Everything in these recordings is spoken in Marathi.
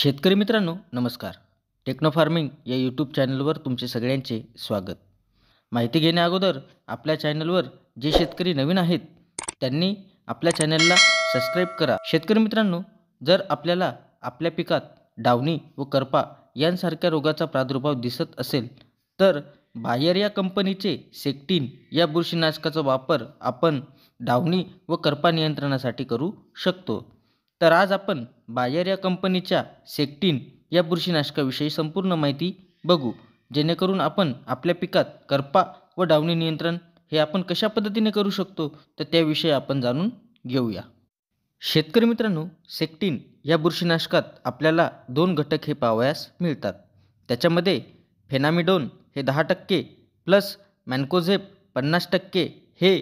शेतकरी मित्रांनो नमस्कार टेक्नो फार्मिंग या यूट्यूब चॅनलवर तुमचे सगळ्यांचे स्वागत माहिती घेण्याअगोदर आपल्या चॅनलवर जे शेतकरी नवीन आहेत त्यांनी आपल्या चॅनलला सबस्क्राईब करा शेतकरी मित्रांनो जर आपल्याला आपल्या पिकात डावणी व करपा यांसारख्या रोगाचा प्रादुर्भाव दिसत असेल तर बायर या कंपनीचे सेक्टिन या बुरशीनाशकाचा वापर आपण डावणी व करपा नियंत्रणासाठी करू शकतो तर आज आपण बायर या कंपनीच्या सेक्टीन या बुरशीनाशकाविषयी संपूर्ण माहिती बघू जेणेकरून आपण आपल्या पिकात करपा व डावणी नियंत्रण हे आपण कशा पद्धतीने करू शकतो तर त्याविषयी आपण जाणून घेऊया शेतकरी मित्रांनो सेक्टीन या बुरशीनाशकात आपल्याला दोन घटक हे पावयास मिळतात त्याच्यामध्ये फेनामिडोन हे दहा टक्के प्लस मॅनकोझेप पन्नास टक्के हे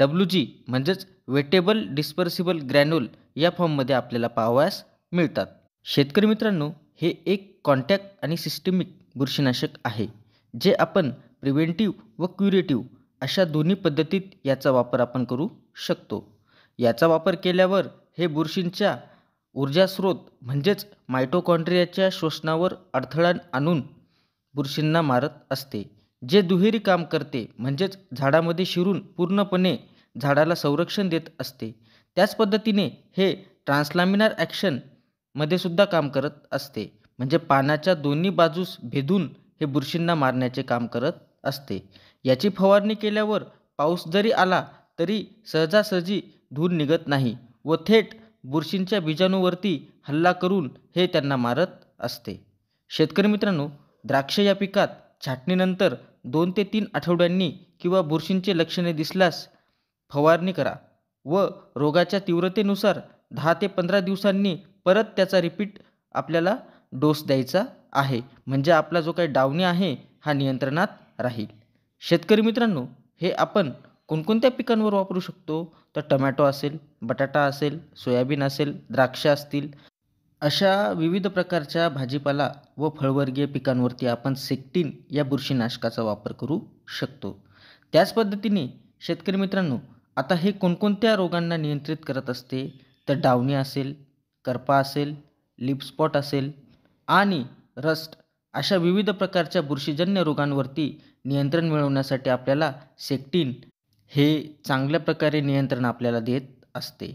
डब्ल्यू जी म्हणजेच वेटेबल डिस्पर्सिबल ग्रॅन्युल या फॉर्ममध्ये आपल्याला पाहावयास मिळतात शेतकरी मित्रांनो हे एक कॉन्टॅक्ट आणि सिस्टमिक बुरशीनाशक आहे जे आपण प्रिव्हेंटिव्ह व क्युरेटिव्ह अशा दोन्ही पद्धतीत याचा वापर आपण करू शकतो याचा वापर केल्यावर हे बुरशींच्या ऊर्जास्रोत म्हणजेच मायटोकॉन्ड्रियाच्या शोषणावर अडथळा आणून बुरशींना मारत असते जे दुहेरी काम करते म्हणजेच झाडामध्ये शिरून पूर्णपणे झाडाला संरक्षण देत असते त्याच पद्धतीने हे ट्रान्सलामिनार ॲक्शनमध्ये सुद्धा काम करत असते म्हणजे पानाच्या दोन्ही बाजूस भेदून हे बुरशींना मारण्याचे काम करत असते याची फवारणी केल्यावर पाऊस जरी आला तरी सहजासहजी धूर निघत नाही व थेट बुरशींच्या बीजाणूवरती हल्ला करून हे त्यांना मारत असते शेतकरी मित्रांनो द्राक्ष या पिकात छाटणीनंतर दोन ते तीन आठवड्यांनी किंवा बुरशींचे लक्षणे दिसल्यास फवारणी करा व रोगाच्या तीव्रतेनुसार दहा ते पंधरा दिवसांनी परत त्याचा रिपीट आपल्याला डोस द्यायचा आहे म्हणजे आपला जो काही डावणी आहे हा नियंत्रणात राहील शेतकरी मित्रांनो हे आपण कोणकोणत्या पिकांवर वापरू शकतो तर टमॅटो असेल बटाटा असेल सोयाबीन असेल द्राक्ष असतील अशा विविध प्रकारच्या भाजीपाला व फळवर्गीय पिकांवरती आपण सेक्टिन या बुरशीनाशकाचा वापर करू शकतो त्याच पद्धतीने शेतकरी मित्रांनो आता हे कोणकोणत्या रोगांना नियंत्रित करत असते तर डावणी असेल करपा असेल लिपस्पॉट असेल आणि रस्ट अशा विविध प्रकारच्या बुरशीजन्य रोगांवरती नियंत्रण मिळवण्यासाठी आपल्याला सेक्टिन हे चांगल्या प्रकारे नियंत्रण आपल्याला देत असते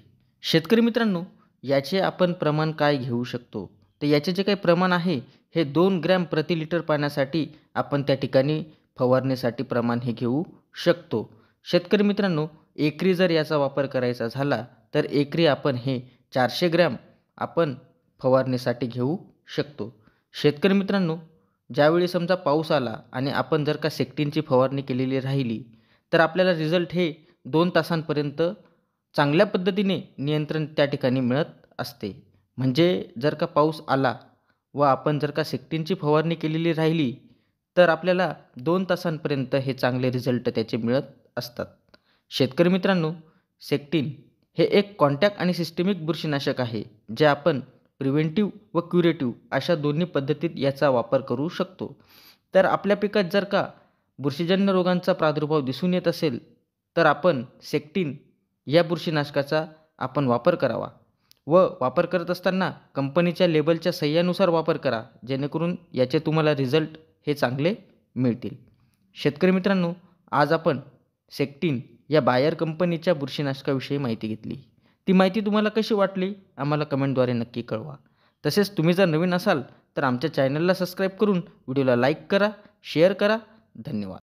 शेतकरी मित्रांनो याचे आपण प्रमाण काय घेऊ शकतो तर याचे जे काही प्रमाण आहे हे दोन ग्रॅम प्रति लिटर पाण्यासाठी आपण त्या ठिकाणी फवारणीसाठी प्रमाण हे घेऊ शकतो शेतकरी मित्रांनो एकरी जर याचा वापर करायचा झाला तर एकरी आपण हे चारशे ग्रॅम आपण फवारणीसाठी घेऊ शकतो शेतकरी मित्रांनो ज्यावेळी समजा पाऊस आला आणि आपण जर का सेक्टिनची फवारणी केलेली राहिली तर आपल्याला रिझल्ट हे दोन तासांपर्यंत चांगल्या पद्धतीने नियंत्रण त्या ठिकाणी मिळत असते म्हणजे जर का पाऊस आला व आपण जर का सेक्टिनची फवारणी केलेली राहिली तर आपल्याला दोन तासांपर्यंत हे चांगले रिझल्ट त्याचे मिळत असतात शेतकरी मित्रांनो सेक्टिन हे एक कॉन्टॅक्ट आणि सिस्टमिक बुरशीनाशक आहे जे आपण प्रिव्हेंटिव्ह व क्युरेटिव्ह अशा दोन्ही पद्धतीत याचा वापर करू शकतो तर आपल्या पिकात जर का बुरशीजन्य रोगांचा प्रादुर्भाव दिसून येत असेल तर आपण सेक्टिन या बुरशीनाशकाचा आपण वापर करावा व वापर करत असताना कंपनीच्या लेबलच्या सह्यानुसार वापर करा जेणेकरून याचे तुम्हाला रिझल्ट हे चांगले मिळतील शेतकरी मित्रांनो आज आपण सेक्टिन या बायर कंपनीच्या बुरशीनाशकाविषयी माहिती घेतली ती माहिती तुम्हाला कशी वाटली आम्हाला कमेंटद्वारे नक्की कळवा तसेच तुम्ही जर नवीन असाल तर आमच्या चॅनलला सबस्क्राईब करून व्हिडिओला लाईक करा शेअर करा धन्यवाद